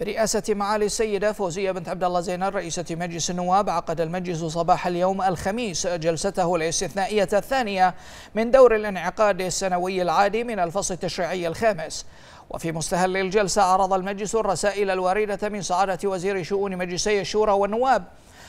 برئاسة معالي السيدة فوزية بنت عبد الله زينب رئيسة مجلس النواب عقد المجلس صباح اليوم الخميس جلسته الاستثنائية الثانية من دور الانعقاد السنوي العادي من الفصل التشريعي الخامس وفي مستهل الجلسة عرض المجلس الرسائل الواردة من سعادة وزير شؤون مجلسي الشورى والنواب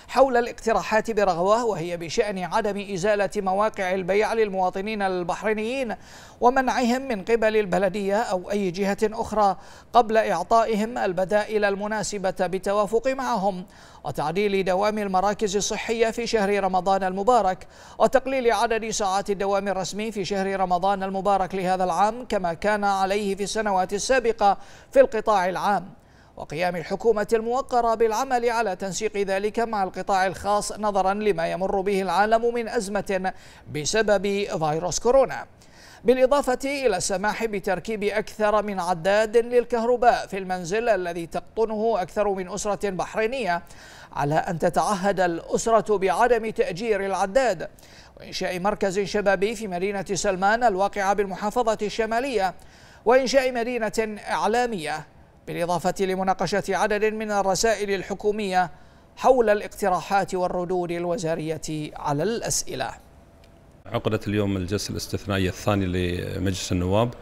حول الاقتراحات برغوة وهي بشأن عدم إزالة مواقع البيع للمواطنين البحرينيين ومنعهم من قبل البلدية أو أي جهة أخرى قبل إعطائهم البدائل المناسبة بالتوافق معهم وتعديل دوام المراكز الصحية في شهر رمضان المبارك وتقليل عدد ساعات الدوام الرسمي في شهر رمضان المبارك لهذا العام كما كان عليه في السنوات السابقة في القطاع العام وقيام الحكومة الموقرة بالعمل على تنسيق ذلك مع القطاع الخاص نظرا لما يمر به العالم من أزمة بسبب فيروس كورونا بالإضافة إلى السماح بتركيب أكثر من عداد للكهرباء في المنزل الذي تقطنه أكثر من أسرة بحرينية على أن تتعهد الأسرة بعدم تأجير العداد وإنشاء مركز شبابي في مدينة سلمان الواقعة بالمحافظة الشمالية وإنشاء مدينة إعلامية بالإضافة لمناقشة عدد من الرسائل الحكومية حول الاقتراحات والردود الوزارية على الأسئلة عقدت اليوم الجلسة الاستثنائية الثانية لمجلس النواب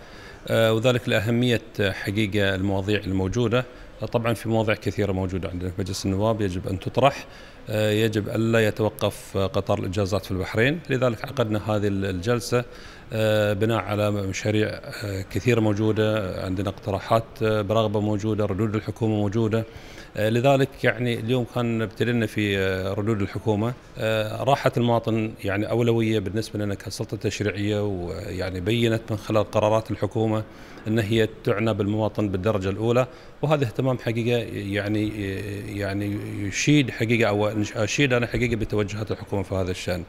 آه، وذلك لأهمية حقيقة المواضيع الموجودة طبعا في مواضيع كثيرة موجودة عندنا في مجلس النواب يجب أن تطرح آه، يجب ألا يتوقف قطار الإجازات في البحرين لذلك عقدنا هذه الجلسة آه، بناء على مشاريع آه، كثيرة موجودة عندنا اقتراحات برغبة موجودة ردود الحكومة موجودة لذلك يعني اليوم كان ابتدينا في ردود الحكومة راحة المواطن يعني أولوية بالنسبة لنا كسلطة تشريعية ويعني بينت من خلال قرارات الحكومة أن هي تعنى بالمواطن بالدرجة الأولى وهذا اهتمام حقيقة يعني يعني يشيد حقيقة أو اشيد انا حقيقه بتوجهات الحكومه في هذا الشان.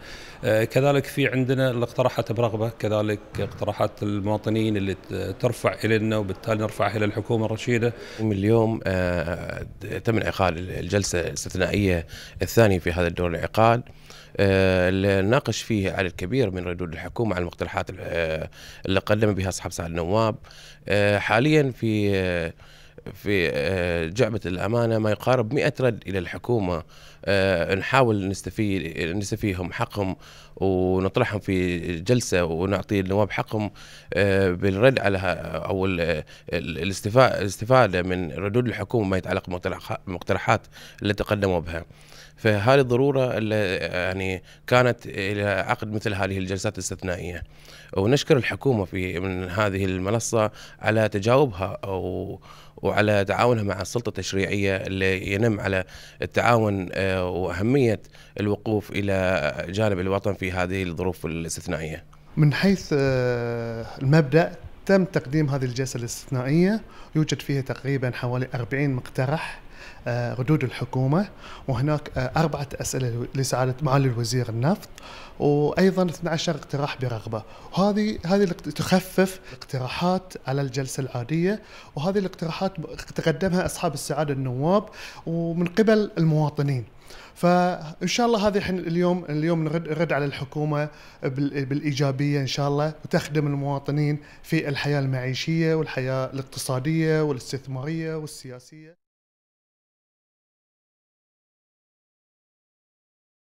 آه، كذلك في عندنا اللي اقترحت برغبه كذلك اقتراحات المواطنين اللي ترفع الينا وبالتالي نرفعها الى الحكومه الرشيده. من اليوم آه، تم انعقاد الجلسه الاستثنائيه الثانيه في هذا الدور الانعقاد. آه، ناقش فيه عدد كبير من ردود الحكومه على المقترحات اللي قدم بها اصحاب سعد النواب. حاليا في في جعبة آه، الأمانة ما يقارب 100 رد إلى الحكومة آه، نحاول نستفيد نستفيهم حقهم ونطرحهم في جلسة ونعطي النواب حقهم آه، بالرد على أو الاستفادة من ردود الحكومة ما يتعلق بالمقترحات التي قدموا بها فهذه الضروره يعني كانت الى عقد مثل هذه الجلسات الاستثنائيه ونشكر الحكومه في من هذه المنصه على تجاوبها وعلى تعاونها مع السلطه التشريعيه اللي ينم على التعاون آه، واهميه الوقوف الى جانب الوطن في هذه الظروف الاستثنائيه. من حيث آه، المبدا تم تقديم هذه الجلسه الاستثنائيه يوجد فيها تقريبا حوالي 40 مقترح آه، ردود الحكومه وهناك آه، اربعه اسئله لسعاده معالي الوزير النفط وايضا 12 اقتراح برغبه وهذه هذه تخفف اقتراحات على الجلسه العاديه وهذه الاقتراحات تقدمها اصحاب السعاده النواب ومن قبل المواطنين فان شاء الله هذه احنا اليوم اليوم نرد, نرد على الحكومه بالايجابيه ان شاء الله وتخدم المواطنين في الحياه المعيشيه والحياه الاقتصاديه والاستثماريه والسياسيه